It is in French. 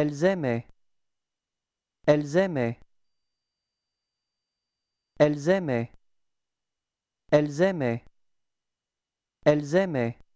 Elles aimaient. Elles aimaient. Elles aimaient. Elles aimaient. Elles aimaient.